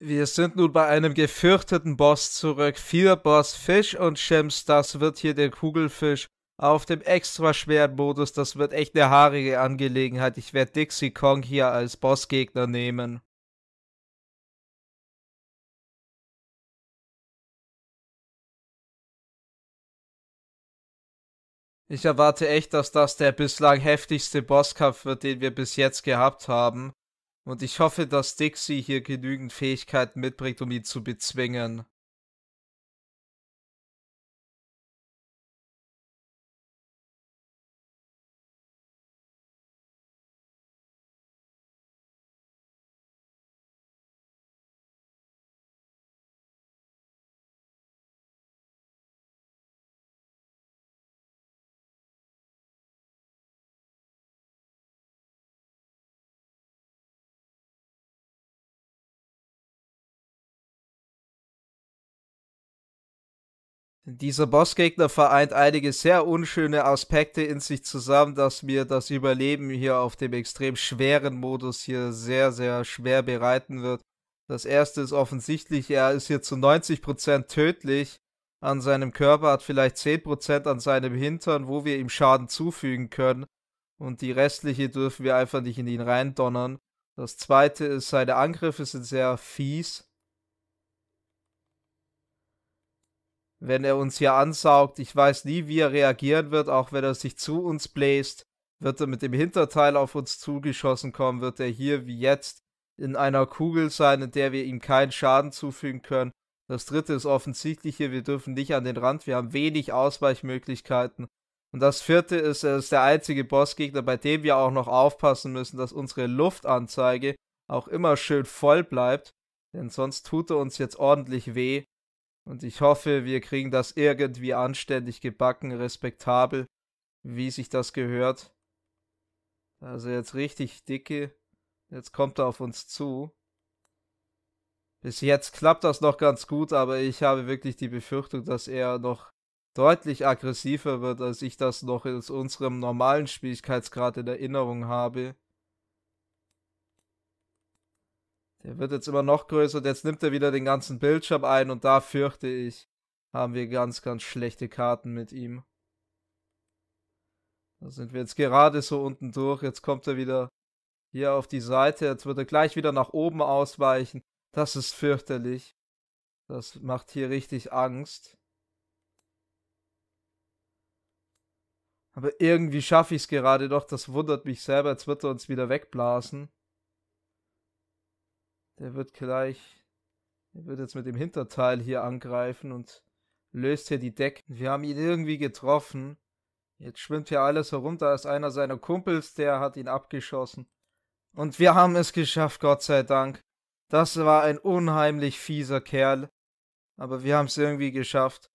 Wir sind nun bei einem gefürchteten Boss zurück. Vier Boss Fisch und Shims, das wird hier der Kugelfisch auf dem extra schweren modus Das wird echt eine haarige Angelegenheit. Ich werde Dixie Kong hier als Bossgegner nehmen. Ich erwarte echt, dass das der bislang heftigste Bosskampf wird, den wir bis jetzt gehabt haben. Und ich hoffe, dass Dixie hier genügend Fähigkeiten mitbringt, um ihn zu bezwingen. Dieser Bossgegner vereint einige sehr unschöne Aspekte in sich zusammen, dass mir das Überleben hier auf dem extrem schweren Modus hier sehr, sehr schwer bereiten wird. Das erste ist offensichtlich, er ist hier zu 90% tödlich an seinem Körper, hat vielleicht 10% an seinem Hintern, wo wir ihm Schaden zufügen können. Und die restliche dürfen wir einfach nicht in ihn reindonnern. Das zweite ist, seine Angriffe sind sehr fies. wenn er uns hier ansaugt. Ich weiß nie, wie er reagieren wird, auch wenn er sich zu uns bläst. Wird er mit dem Hinterteil auf uns zugeschossen kommen, wird er hier wie jetzt in einer Kugel sein, in der wir ihm keinen Schaden zufügen können. Das dritte ist offensichtlich hier, wir dürfen nicht an den Rand, wir haben wenig Ausweichmöglichkeiten. Und das vierte ist, er ist der einzige Bossgegner, bei dem wir auch noch aufpassen müssen, dass unsere Luftanzeige auch immer schön voll bleibt, denn sonst tut er uns jetzt ordentlich weh. Und ich hoffe, wir kriegen das irgendwie anständig gebacken, respektabel, wie sich das gehört. Also jetzt richtig dicke. Jetzt kommt er auf uns zu. Bis jetzt klappt das noch ganz gut, aber ich habe wirklich die Befürchtung, dass er noch deutlich aggressiver wird, als ich das noch in unserem normalen Schwierigkeitsgrad in Erinnerung habe. Der wird jetzt immer noch größer und jetzt nimmt er wieder den ganzen Bildschirm ein und da fürchte ich, haben wir ganz, ganz schlechte Karten mit ihm. Da sind wir jetzt gerade so unten durch. Jetzt kommt er wieder hier auf die Seite. Jetzt wird er gleich wieder nach oben ausweichen. Das ist fürchterlich. Das macht hier richtig Angst. Aber irgendwie schaffe ich es gerade doch. Das wundert mich selber. Jetzt wird er uns wieder wegblasen. Der wird gleich, der wird jetzt mit dem Hinterteil hier angreifen und löst hier die Decke. Wir haben ihn irgendwie getroffen. Jetzt schwimmt hier alles herunter. Da ist einer seiner Kumpels, der hat ihn abgeschossen. Und wir haben es geschafft, Gott sei Dank. Das war ein unheimlich fieser Kerl. Aber wir haben es irgendwie geschafft.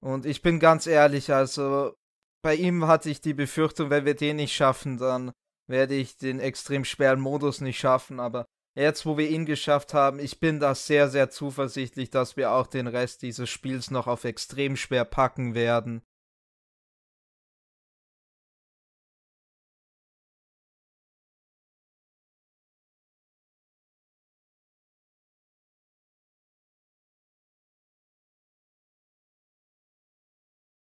Und ich bin ganz ehrlich, also bei ihm hatte ich die Befürchtung, wenn wir den nicht schaffen, dann werde ich den extrem schweren Modus nicht schaffen. Aber jetzt, wo wir ihn geschafft haben, ich bin da sehr, sehr zuversichtlich, dass wir auch den Rest dieses Spiels noch auf extrem schwer packen werden.